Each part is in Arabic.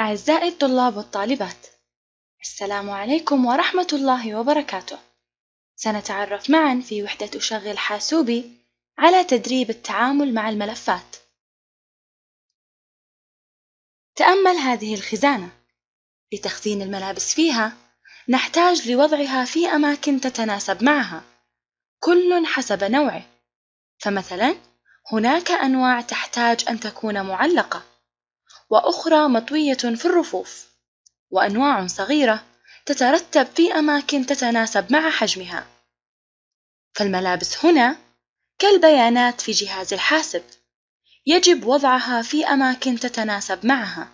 أعزائي الطلاب والطالبات السلام عليكم ورحمة الله وبركاته سنتعرف معا في وحدة أشغل حاسوبي على تدريب التعامل مع الملفات تأمل هذه الخزانة لتخزين الملابس فيها نحتاج لوضعها في أماكن تتناسب معها كل حسب نوعه فمثلا هناك أنواع تحتاج أن تكون معلقة وأخرى مطوية في الرفوف وأنواع صغيرة تترتب في أماكن تتناسب مع حجمها فالملابس هنا كالبيانات في جهاز الحاسب يجب وضعها في أماكن تتناسب معها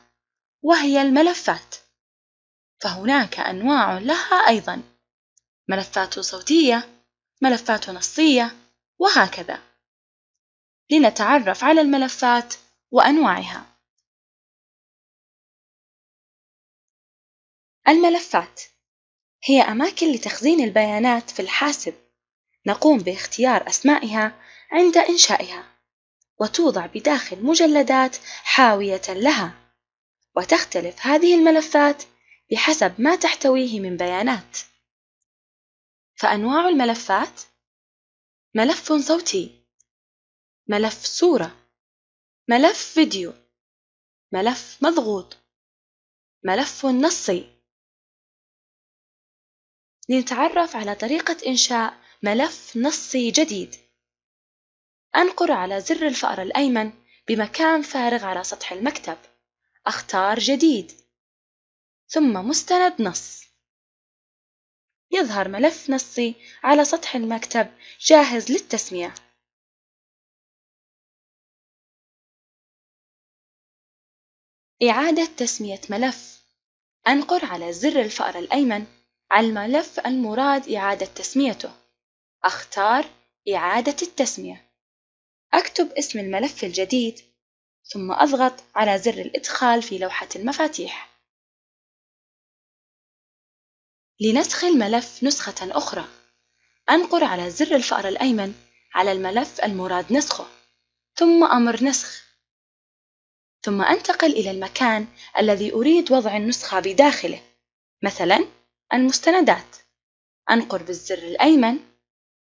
وهي الملفات فهناك أنواع لها أيضا ملفات صوتية ملفات نصية وهكذا لنتعرف على الملفات وأنواعها الملفات هي أماكن لتخزين البيانات في الحاسب نقوم باختيار أسمائها عند إنشائها وتوضع بداخل مجلدات حاوية لها وتختلف هذه الملفات بحسب ما تحتويه من بيانات فأنواع الملفات ملف صوتي ملف صورة ملف فيديو ملف مضغوط ملف نصي لنتعرف على طريقة إنشاء ملف نصي جديد أنقر على زر الفأر الأيمن بمكان فارغ على سطح المكتب أختار جديد ثم مستند نص يظهر ملف نصي على سطح المكتب جاهز للتسمية إعادة تسمية ملف أنقر على زر الفأر الأيمن على الملف المراد إعادة تسميته أختار إعادة التسمية أكتب اسم الملف الجديد ثم أضغط على زر الإدخال في لوحة المفاتيح لنسخ الملف نسخة أخرى أنقر على زر الفأر الأيمن على الملف المراد نسخه ثم أمر نسخ ثم أنتقل إلى المكان الذي أريد وضع النسخة بداخله مثلاً المستندات أنقر بالزر الأيمن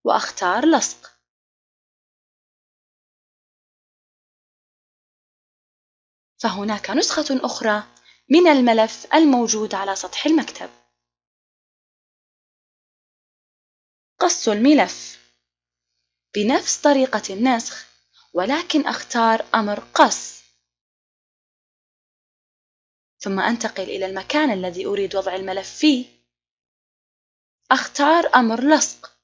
وأختار لصق فهناك نسخة أخرى من الملف الموجود على سطح المكتب قص الملف بنفس طريقة النسخ ولكن أختار أمر قص ثم أنتقل إلى المكان الذي أريد وضع الملف فيه أختار أمر لصق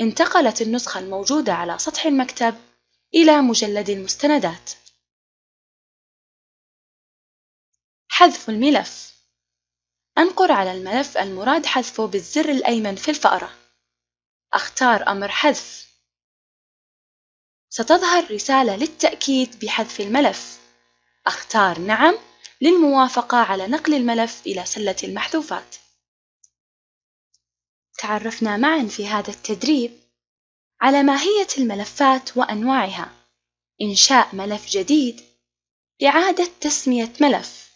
انتقلت النسخة الموجودة على سطح المكتب إلى مجلد المستندات حذف الملف أنقر على الملف المراد حذفه بالزر الأيمن في الفأرة أختار أمر حذف ستظهر رسالة للتأكيد بحذف الملف أختار نعم للموافقة على نقل الملف إلى سلة المحذوفات تعرفنا معا في هذا التدريب على ماهية الملفات وأنواعها إنشاء ملف جديد إعادة تسمية ملف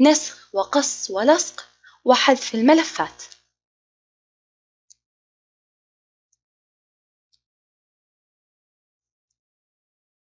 نسخ وقص ولصق وحذف الملفات